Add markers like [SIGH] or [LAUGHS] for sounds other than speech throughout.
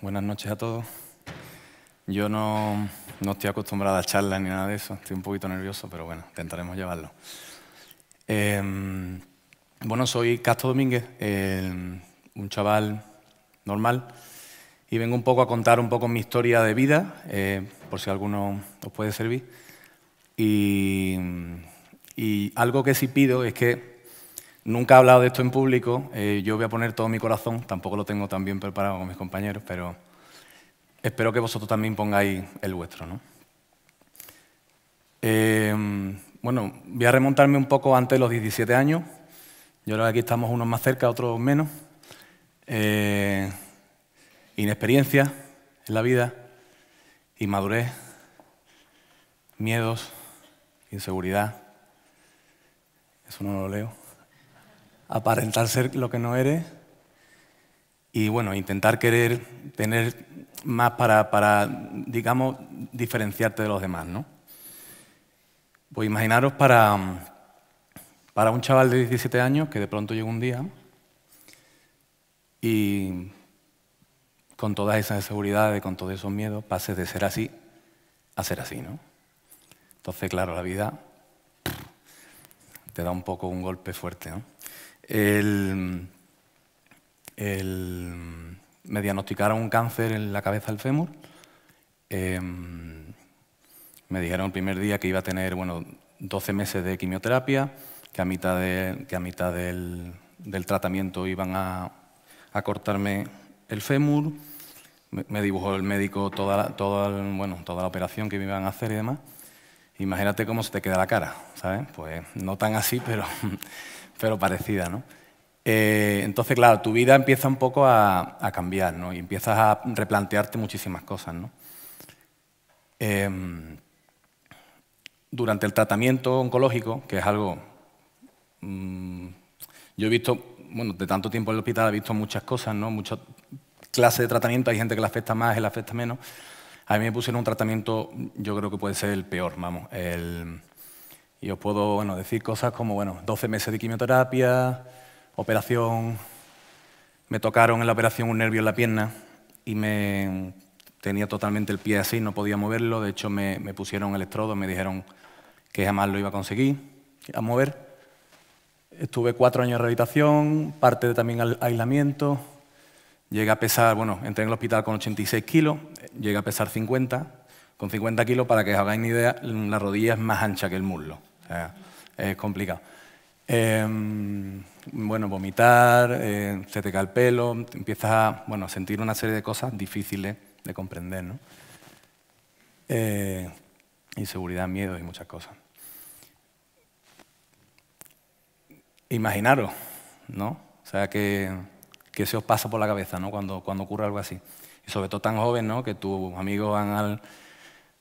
buenas noches a todos. Yo no, no estoy acostumbrado a charlas ni nada de eso, estoy un poquito nervioso, pero bueno, intentaremos llevarlo. Em, bueno, soy Castro Domínguez, un chaval normal, y vengo un poco a contar un poco mi historia de vida, eh, por si alguno os puede servir. y algo que sí pido es que Nunca he hablado de esto en público, eh, yo voy a poner todo mi corazón, tampoco lo tengo tan bien preparado con mis compañeros, pero espero que vosotros también pongáis el vuestro. Em, bueno, voy a remontarme un poco antes de los 17 años, yo creo que aquí estamos unos más cerca, otros menos. Eh, inexperiencia en la vida, inmadurez, miedos, inseguridad. Eso no lo leo aparentar ser lo que no eres y bueno, intentar querer tener más para, digamos, diferenciarte de los demás, ¿no? Pues imaginaros para, para un chaval de 17 años que de pronto llega un día y con todas esas inseguridades, con todos esos miedos, pases de ser así a ser así, ¿no? Entonces, claro, la vida te da un poco un golpe fuerte, ¿no? me diagnosticaron un cáncer en la cabeza del fémur. Em, me dijeron el primer día que iba a tener bueno, 12 meses de quimioterapia, que a mitad, de, que a mitad del, tratamiento iban a, a, cortarme el fémur. Me dibujó el médico toda, toda, bueno, toda la operación que me iban a hacer y demás. Imagínate cómo se te queda la cara, ¿sabes? Pues no tan así, pero [LAUGHS] pero parecida, ¿no? Eh, entonces, claro, tu vida empieza un poco a, cambiar, ¿no? Y empiezas a replantearte muchísimas cosas, ¿no? Em, durante el tratamiento oncológico, que es algo... Mm, yo he visto, bueno, de tanto tiempo en el hospital he visto muchas cosas, ¿no? Muchas clases de tratamiento, hay gente que la afecta más y la afecta menos. A mí me pusieron un tratamiento, yo creo que puede ser el peor, vamos, el y os puedo decir cosas como, bueno, 12 meses de quimioterapia, operación, me tocaron en la operación un nervio en la pierna y me tenía totalmente el pie así, no podía moverlo, de hecho me, me pusieron electrodo, me dijeron que jamás lo iba a conseguir a mover. Estuve cuatro años de rehabilitación, parte de también aislamiento, llegué a pesar, bueno, entré en el hospital con 86 kilos, llegué a pesar 50, con 50 kilos, para que os hagáis una idea, la rodilla es más ancha que el muslo es complicado. Em, bueno, vomitar, eh, se te cae el pelo, empiezas a bueno, sentir una serie de cosas difíciles de comprender. ¿no? Eh, inseguridad, miedo y muchas cosas. Imaginaros, ¿no? O sea, que, se os pasa por la cabeza ¿no? cuando, cuando ocurre algo así. Y sobre todo tan joven, ¿no? que tus amigos van al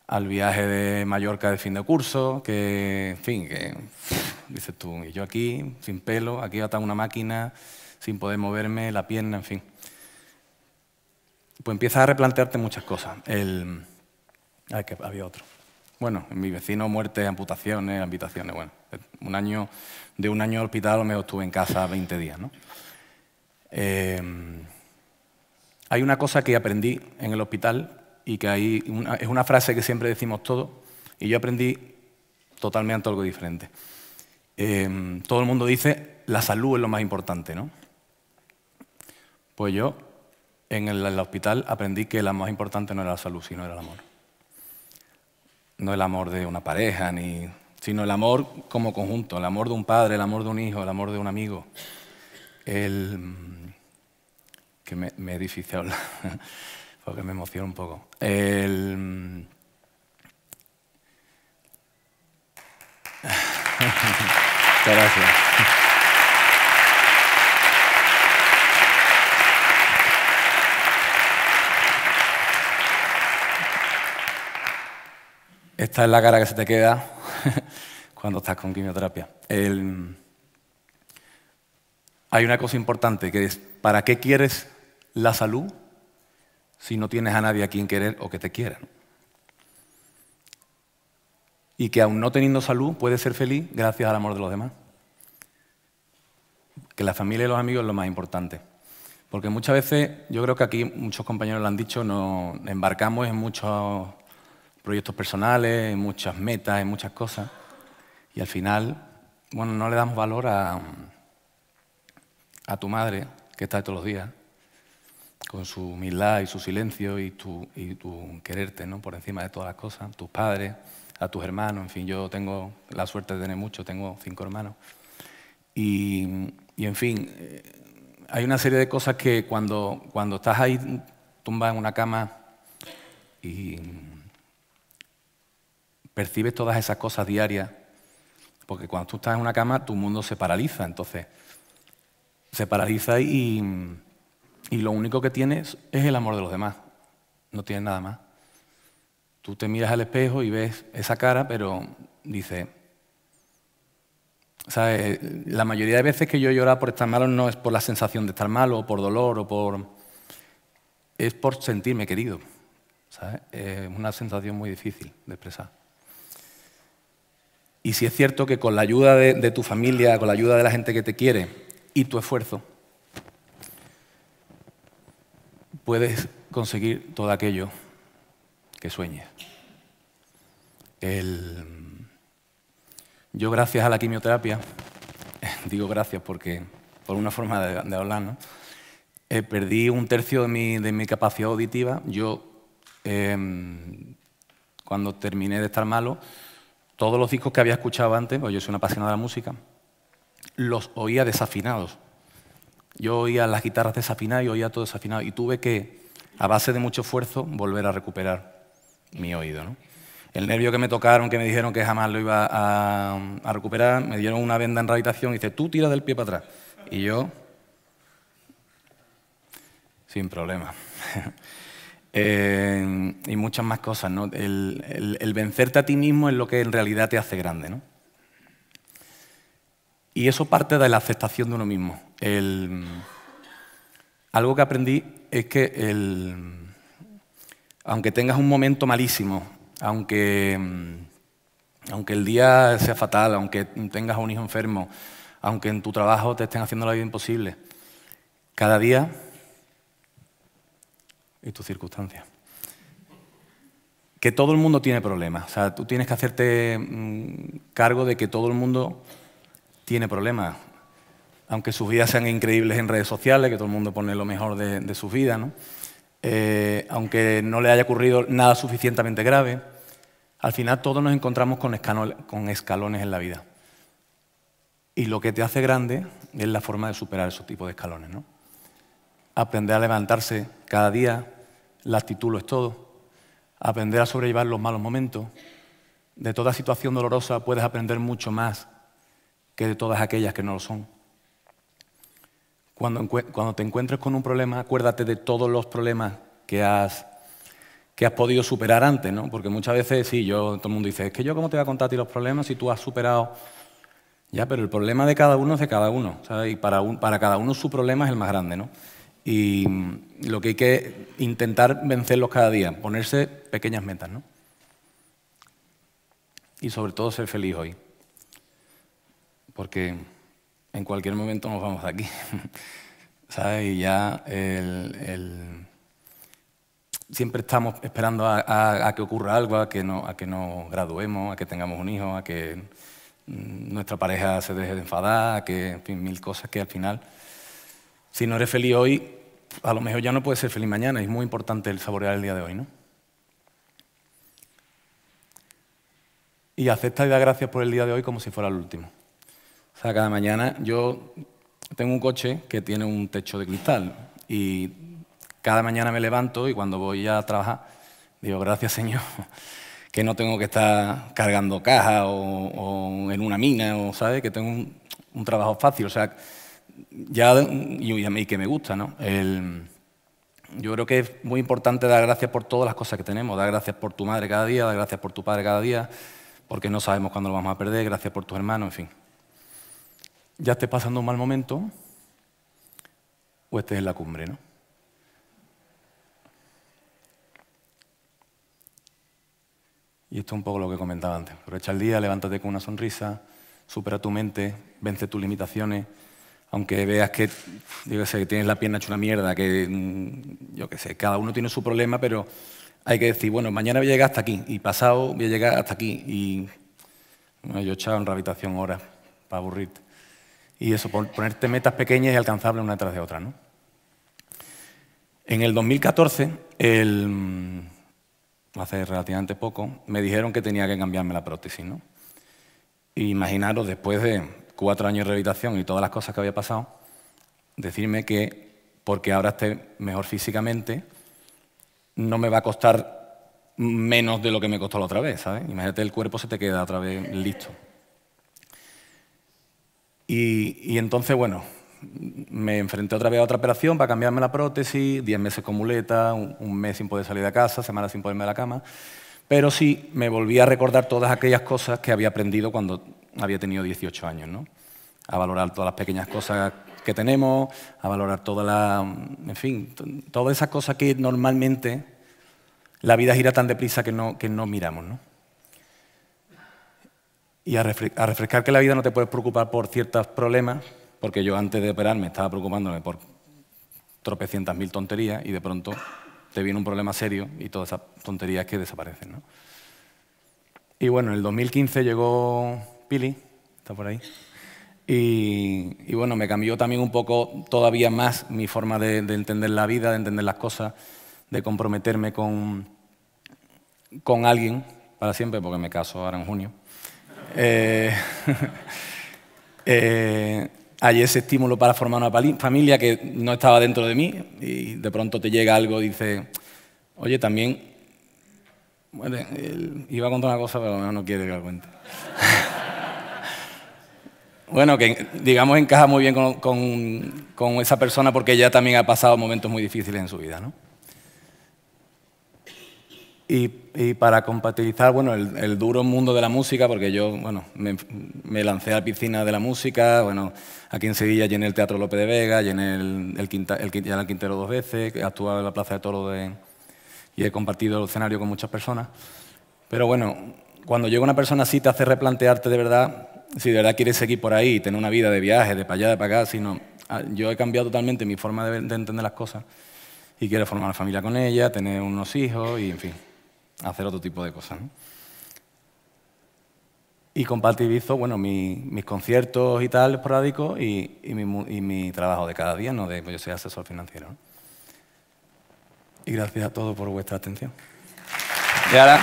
al viaje de Mallorca de fin de curso, que, en fin, que dices tú, y yo aquí, sin pelo, aquí a una máquina, sin poder moverme, la pierna, en fin. Pues empiezas a replantearte muchas cosas. El... que había otro. Bueno, mi vecino, muerte amputaciones, amputaciones bueno. Un año, de un año al hospital me estuve en casa 20 días, ¿no? Eh, hay una cosa que aprendí en el hospital y que ahí es una frase que siempre decimos todos y yo aprendí totalmente algo diferente. Em, todo el mundo dice, la salud es lo más importante, ¿no? Pues yo en el, hospital aprendí que lo más importante no era la salud, sino era el amor. No el amor de una pareja, ni, sino el amor como conjunto, el amor de un padre, el amor de un hijo, el amor de un amigo. El, mm, que me, me es difícil [LAUGHS] Porque me emociona un poco. [LAUGHS] gracias. Esta es la cara que se te queda [LAUGHS] cuando estás con quimioterapia. Hay una cosa importante que es, ¿para qué quieres la salud? si no tienes a nadie a quien querer o que te quiera. Y que aún no teniendo salud puedes ser feliz gracias al amor de los demás. Que la familia y los amigos es lo más importante. Porque muchas veces, yo creo que aquí muchos compañeros lo han dicho, nos embarcamos en muchos proyectos personales, en muchas metas, en muchas cosas. Y al final, bueno, no le damos valor a, a tu madre, que está todos los días, con su humildad y su silencio y tu, y tu quererte ¿no? por encima de todas las cosas, tus padres, a tus hermanos, en fin, yo tengo la suerte de tener muchos, tengo cinco hermanos. Y, en fin, eh, hay una serie de cosas que cuando, cuando estás ahí tumbado en una cama y percibes todas esas cosas diarias, porque cuando tú estás en una cama tu mundo se paraliza, entonces se paraliza y y lo único que tienes es el amor de los demás, no tienes nada más. Tú te miras al espejo y ves esa cara, pero dice, ¿sabes? La mayoría de veces que yo lloro por estar malo no es por la sensación de estar malo, o por dolor, o por... es por sentirme querido. ¿sabes? Es una sensación muy difícil de expresar. Y si es cierto que con la ayuda de tu familia, con la ayuda de la gente que te quiere y tu esfuerzo, puedes conseguir todo aquello que sueñes. Yo gracias a la quimioterapia, [LAUGHS] digo gracias porque por una forma de, hablar, ¿no? Eh, perdí un tercio de mi, capacidad auditiva. Yo, em, cuando terminé de estar malo, todos los discos que había escuchado antes, pues yo soy una apasionada de la música, los oía desafinados. Yo oía las guitarras desafinadas y oía todo desafinado y tuve que, a base de mucho esfuerzo, volver a recuperar mi oído. ¿no? El nervio que me tocaron, que me dijeron que jamás lo iba a, recuperar, me dieron una venda en rehabilitación y dice, tú tira del pie para atrás. Y yo, sin problema. [LAUGHS] Eh, y muchas más cosas, ¿no? El, el, vencerte a ti mismo es lo que en realidad te hace grande, ¿no? Y eso parte de la aceptación de uno mismo algo que aprendí es que el, aunque tengas un momento malísimo, aunque, aunque el día sea fatal, aunque tengas a un hijo enfermo, aunque en tu trabajo te estén haciendo la vida imposible, cada día y tus circunstancias. Que todo el mundo tiene problemas. O sea, tú tienes que hacerte mm, cargo de que todo el mundo tiene problemas aunque sus vidas sean increíbles en redes sociales, que todo el mundo pone lo mejor de, su sus vidas, eh, aunque no le haya ocurrido nada suficientemente grave, al final todos nos encontramos con, escalones en la vida. Y lo que te hace grande es la forma de superar esos tipos de escalones. Aprender a levantarse cada día, la actitud lo es todo. Aprender a sobrellevar los malos momentos. De toda situación dolorosa puedes aprender mucho más que de todas aquellas que no lo son. Cuando, te encuentres con un problema, acuérdate de todos los problemas que has, que has podido superar antes, ¿no? Porque muchas veces, sí, yo, todo el mundo dice, es que yo cómo te voy a contar a ti los problemas si tú has superado... Ya, pero el problema de cada uno es de cada uno, ¿sabes? Y para, para cada uno su problema es el más grande, ¿no? Y lo que hay que intentar vencerlos cada día, ponerse pequeñas metas, ¿no? Y sobre todo ser feliz hoy. Porque en cualquier momento nos vamos de aquí. [LAUGHS] ¿Sabes? Y ya siempre estamos esperando a, que ocurra algo, a que, no, a que nos graduemos, a que tengamos un hijo, a que mm, nuestra pareja se deje de enfadar, a que, en fin, mil cosas que al final, si no eres feliz hoy, a lo mejor ya no puedes ser feliz mañana. Es muy importante el saborear el día de hoy, ¿no? Y acepta y da gracias por el día de hoy como si fuera el último cada mañana yo tengo un coche que tiene un techo de cristal y cada mañana me levanto y cuando voy a trabajar digo, gracias Señor, [LAUGHS] que no tengo que estar cargando cajas o, en una mina, o sabe Que tengo un, trabajo fácil, o sea, ya, y, que me gusta, ¿no? yo creo que es muy importante dar gracias por todas las cosas que tenemos, dar gracias por tu madre cada día, dar gracias por tu padre cada día, porque no sabemos cuándo lo vamos a perder, gracias por tus hermanos, en fin ya estés pasando un mal momento o estés en la cumbre, ¿no? Y esto es un poco lo que comentaba antes. Aprovecha el día, levántate con una sonrisa, supera tu mente, vence tus limitaciones, aunque veas que, que tienes la pierna hecha una mierda, que, mm, yo qué sé, cada uno tiene su problema, pero hay que decir, bueno, mañana voy a llegar hasta aquí y pasado voy a llegar hasta aquí. Y yo he echado en rehabilitación horas para aburrirte y eso, ponerte metas pequeñas y alcanzables una tras de otra. ¿no? En el 2014, mm, hace relativamente poco, me dijeron que tenía que cambiarme la prótesis. ¿no? Imaginaros, después de cuatro años de rehabilitación y todas las cosas que había pasado, decirme que porque ahora esté mejor físicamente, no me va a costar menos de lo que me costó la otra vez, ¿sabes? Imagínate, el cuerpo se te queda otra vez listo. Y, entonces, bueno, me enfrenté otra vez a otra operación para cambiarme la prótesis, 10 meses con muleta, un, mes sin poder salir de casa, semanas sin poderme de la cama. Pero sí me volví a recordar todas aquellas cosas que había aprendido cuando había tenido 18 años, ¿no? A valorar todas las pequeñas cosas que tenemos, a valorar todas las... en fin, todas esas cosas que normalmente la vida gira tan deprisa que no miramos, ¿no? y a, refrescar que la vida no te puedes preocupar por ciertos problemas, porque yo antes de operar me estaba preocupándome por tropecientas mil tonterías y de pronto te viene un problema serio y todas esas tonterías que desaparecen. Y bueno, en el 2015 llegó Pili, está por ahí, y, bueno, me cambió también un poco todavía más mi forma de, entender la vida, de entender las cosas, de comprometerme con, con alguien para siempre, porque me caso ahora en junio. Eh, [LAUGHS] eh, hay ese estímulo para formar una familia que no estaba dentro de mí y de pronto te llega algo y dices, oye, también... Bueno, iba a contar una cosa, pero no quiere que la cuente. [LAUGHS] Bueno, que digamos encaja muy bien con, con, con, esa persona porque ella también ha pasado momentos muy difíciles en su vida, ¿no? Y, para compatibilizar el, duro mundo de la música, porque yo bueno, me, lancé a la piscina de la música, aquí en Sevilla llené el Teatro López de Vega, llené el, el, el Quintero dos veces, he actuado en la Plaza de Toro y he compartido el escenario con muchas personas. Pero bueno, cuando llega una persona así te hace replantearte de verdad si de verdad quieres seguir por ahí, tener una vida de viaje, de para allá, de para acá, sino ah, yo he cambiado totalmente mi forma de, de entender las cosas y quiero formar una familia con ella, tener unos hijos y en fin hacer otro tipo de cosas. ¿no? Y compatibilizo bueno, mis conciertos y tal esporádicos y, mi, trabajo de cada día, no de pues yo soy asesor financiero. Y gracias a todos por vuestra atención. Y ahora...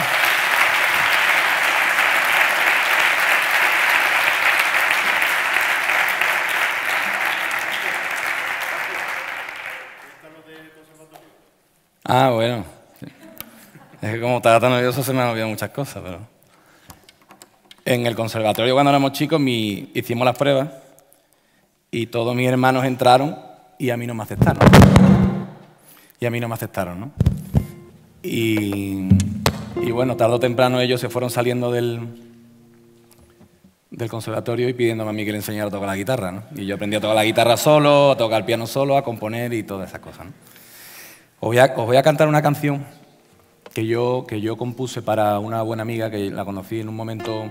Ah, bueno. Es que como estaba tan nervioso se me han olvidado muchas cosas, pero... En el conservatorio cuando éramos chicos hicimos las pruebas y todos mis hermanos entraron y a mí no me aceptaron. Y a mí no me aceptaron, ¿no? Y, bueno, tarde o temprano ellos se fueron saliendo del, del conservatorio y pidiéndome a mí que le enseñara a tocar la guitarra. ¿no? Y yo aprendí a tocar la guitarra solo, a tocar el piano solo, a componer y todas esas cosas. ¿no? os voy a cantar una canción que yo, que yo compuse para una buena amiga que la conocí en un momento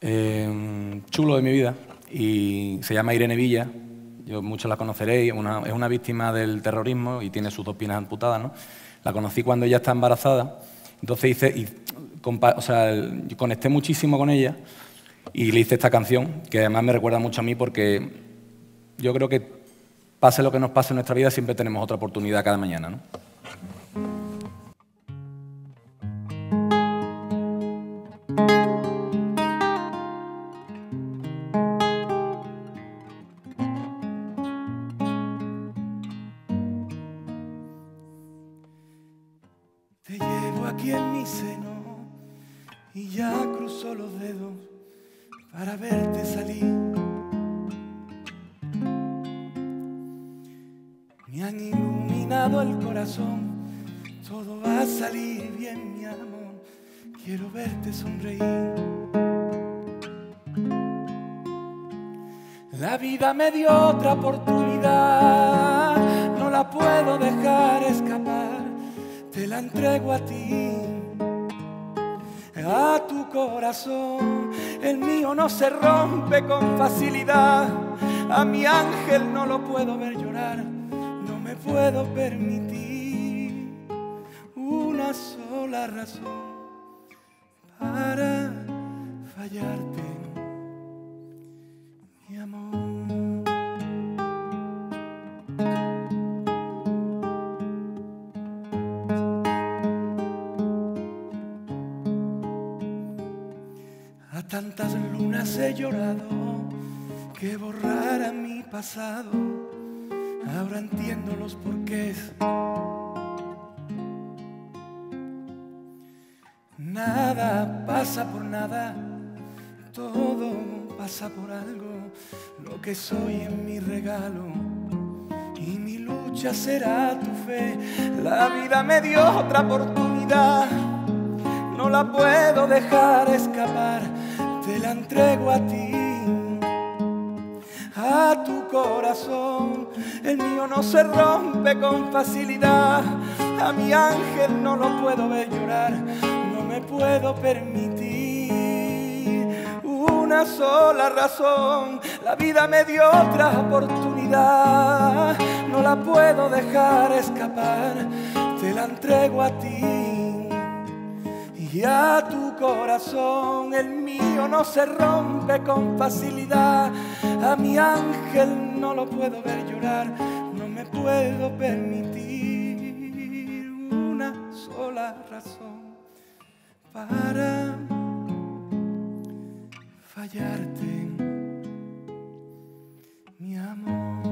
em, chulo de mi vida y se llama Irene Villa. Yo, muchos la conoceréis, es una víctima del terrorismo y tiene sus dos piernas amputadas. ¿no? La conocí cuando ella está embarazada. Entonces hice, o sea, conecté muchísimo con ella y le hice esta canción, que además me recuerda mucho a mí porque yo creo que pase lo que nos pase en nuestra vida, siempre tenemos otra oportunidad cada mañana. Todo va a salir bien, mi amor. Quiero verte sonreír. La vida me dio otra oportunidad, no la puedo dejar escapar. Te la entrego a ti, a tu corazón. El mío no se rompe con facilidad. A mi ángel no lo puedo ver llorar, no me puedo permitir sola razón para fallarte, mi amor. A tantas lunas he llorado que borrara mi pasado. Ahora entiendo los porqués pasa por nada, todo pasa por algo. Lo que soy es mi regalo y mi lucha será tu fe. La vida me dio otra oportunidad, no la puedo dejar escapar. Te la entrego a ti, a tu corazón. El mío no se rompe con facilidad. A mi ángel no lo puedo ver llorar me puedo permitir una sola razón. La vida me dio otra oportunidad, no la puedo dejar escapar. Te la entrego a ti y a tu corazón. El mío no se rompe con facilidad. A mi ángel no lo puedo ver llorar, no me puedo permitir para fallarte, mi amor.